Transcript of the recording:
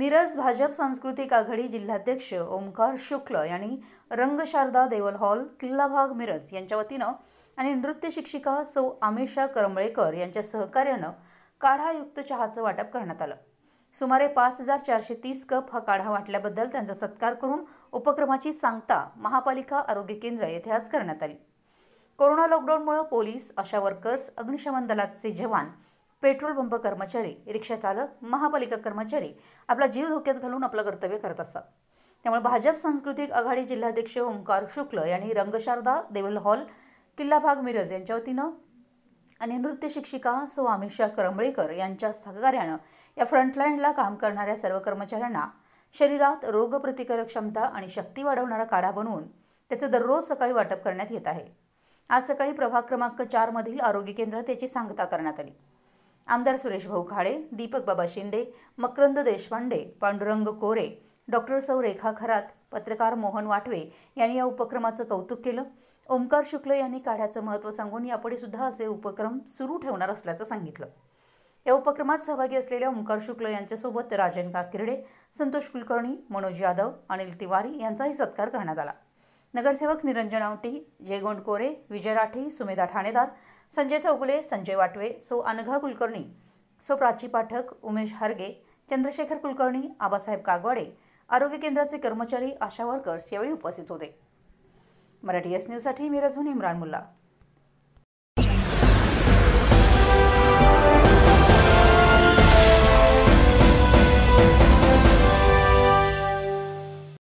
मिरज भाजप सांस्कृतिक आघाडी जिल्हाध्यक्ष ओमकार शुक्ल यांनी रंगशारदा देवल हॉल किल्ला भाग मिरज यांच्या वतीनं आणि नृत्य शिक्षिका सौ आमिषा करंबळेकर यांच्या सहकार्यानं काढायुक्त चहाचं वाटप करण्यात आलं सुमारे पाच हजार चारशे तीस कप हा काढा वाटल्याबद्दल त्यांचा सत्कार करून उपक्रमाची सांगता महापालिका आरोग्य केंद्र येथे आज करण्यात आली कोरोना लॉकडाऊनमुळे पोलीस आशा वर्कर्स अग्निशमन दलाचे जवान पेट्रोल पंप कर्मचारी रिक्षा चालक महापालिका कर्मचारी आपला जीव धोक्यात घालून आपलं कर्तव्य करत असतात त्यामुळे भाजप सांस्कृतिक आघाडी जिल्हाध्यक्ष ओंकार शुक्ल यांनी रंगशारदा देवल हॉल किल्ला भाग मिरज यांच्या वतीनं आणि नृत्य शिक्षिका सो अमिषा करंबळेकर यांच्या सहकार्यानं या फ्रंटलाईनला काम करणाऱ्या सर्व कर्मचाऱ्यांना शरीरात रोगप्रतिकारक क्षमता आणि शक्ती वाढवणारा काढा बनवून त्याचं दररोज सकाळी वाटप करण्यात येत आहे आज सकाळी प्रभाग क्रमांक चारमधील आरोग्य केंद्रात याची सांगता करण्यात आली आमदार सुरेश भाऊ खाळे दीपक बाबा शिंदे मकरंद देशपांडे पांडुरंग कोरे डॉक्टर सौ रेखा खरात पत्रकार मोहन वाटवे यांनी या उपक्रमाचं कौतुक केलं ओंकार शुक्ल यांनी काढ्याचं महत्त्व सांगून यापुढे सुद्धा असे उपक्रम सुरू ठेवणार असल्याचं सांगितलं या उपक्रमात सहभागी असलेल्या ओंकार शुक्ल यांच्यासोबत राजन काकिर्डे संतोष कुलकर्णी मनोज यादव अनिल तिवारी यांचाही सत्कार करण्यात आला नगरसेवक निरंजन आवटी जयगोंड कोरे विजय राठी सुमेधा ठाणेदार संजय चौगुले संजय वाटवे सो अनघा कुलकर्णी सो प्राची पाठक उमेश हरगे चंद्रशेखर कुलकर्णी आबासाहेब कागवाडे आरोग्य केंद्राचे कर्मचारी आशा वर्कर्स यावेळी उपस्थित होते मराठी एस न्यूजसाठी रजून इम्रान मुल्ला